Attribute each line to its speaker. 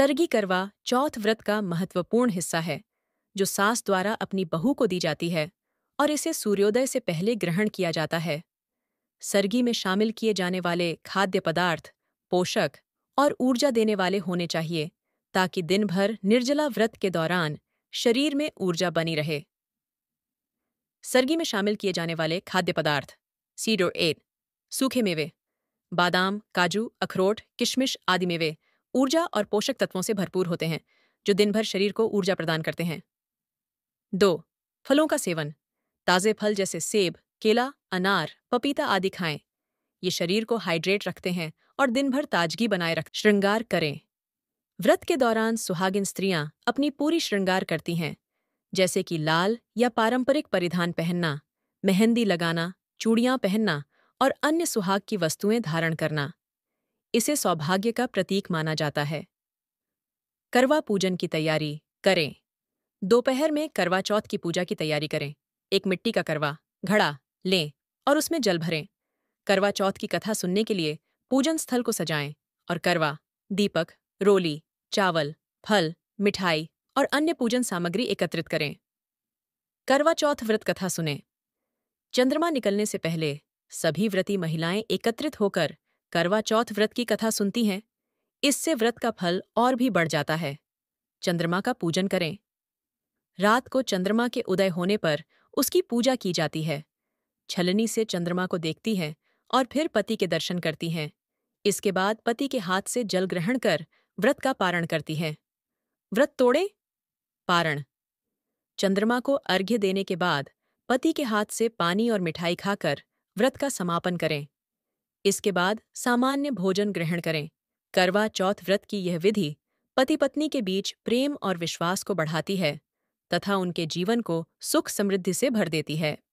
Speaker 1: सर्गी करवा चौथ व्रत का महत्वपूर्ण हिस्सा है जो सास द्वारा अपनी बहू को दी जाती है और इसे सूर्योदय से पहले ग्रहण किया जाता है सर्गी में शामिल किए जाने वाले खाद्य पदार्थ पोषक और ऊर्जा देने वाले होने चाहिए ताकि दिन भर निर्जला व्रत के दौरान शरीर में ऊर्जा बनी रहे सर्गी में शामिल किए जाने वाले खाद्य पदार्थ सीडोर एट सूखे मेवे बादाम काजू अखरोट किशमिश आदि मेवे ऊर्जा और पोषक तत्वों से भरपूर होते हैं जो दिन भर शरीर को ऊर्जा प्रदान करते हैं दो फलों का सेवन ताज़े फल जैसे सेब केला अनार पपीता आदि खाएं ये शरीर को हाइड्रेट रखते हैं और दिन भर ताजगी बनाए रख श्रृंगार करें व्रत के दौरान सुहागिन स्त्रियां अपनी पूरी श्रृंगार करती हैं जैसे कि लाल या पारंपरिक परिधान पहनना मेहंदी लगाना चूड़ियां पहनना और अन्य सुहाग की वस्तुएं धारण करना इसे सौभाग्य का प्रतीक माना जाता है करवा पूजन की तैयारी करें दोपहर में करवा चौथ की पूजा की तैयारी करें एक मिट्टी का करवा घड़ा लें और उसमें जल भरें करवा चौथ की कथा सुनने के लिए पूजन स्थल को सजाएं और करवा दीपक रोली चावल फल मिठाई और अन्य पूजन सामग्री एकत्रित करें करवा चौथ व्रत कथा सुने चंद्रमा निकलने से पहले सभी व्रती महिलाएं एकत्रित होकर करवा चौथ व्रत की कथा सुनती हैं इससे व्रत का फल और भी बढ़ जाता है चंद्रमा का पूजन करें रात को चंद्रमा के उदय होने पर उसकी पूजा की जाती है छलनी से चंद्रमा को देखती हैं और फिर पति के दर्शन करती हैं इसके बाद पति के हाथ से जल ग्रहण कर व्रत का पारण करती हैं व्रत तोड़े पारण चंद्रमा को अर्घ्य देने के बाद पति के हाथ से पानी और मिठाई खाकर व्रत का समापन करें इसके बाद सामान्य भोजन ग्रहण करें करवा चौथ व्रत की यह विधि पति पत्नी के बीच प्रेम और विश्वास को बढ़ाती है तथा उनके जीवन को सुख समृद्धि से भर देती है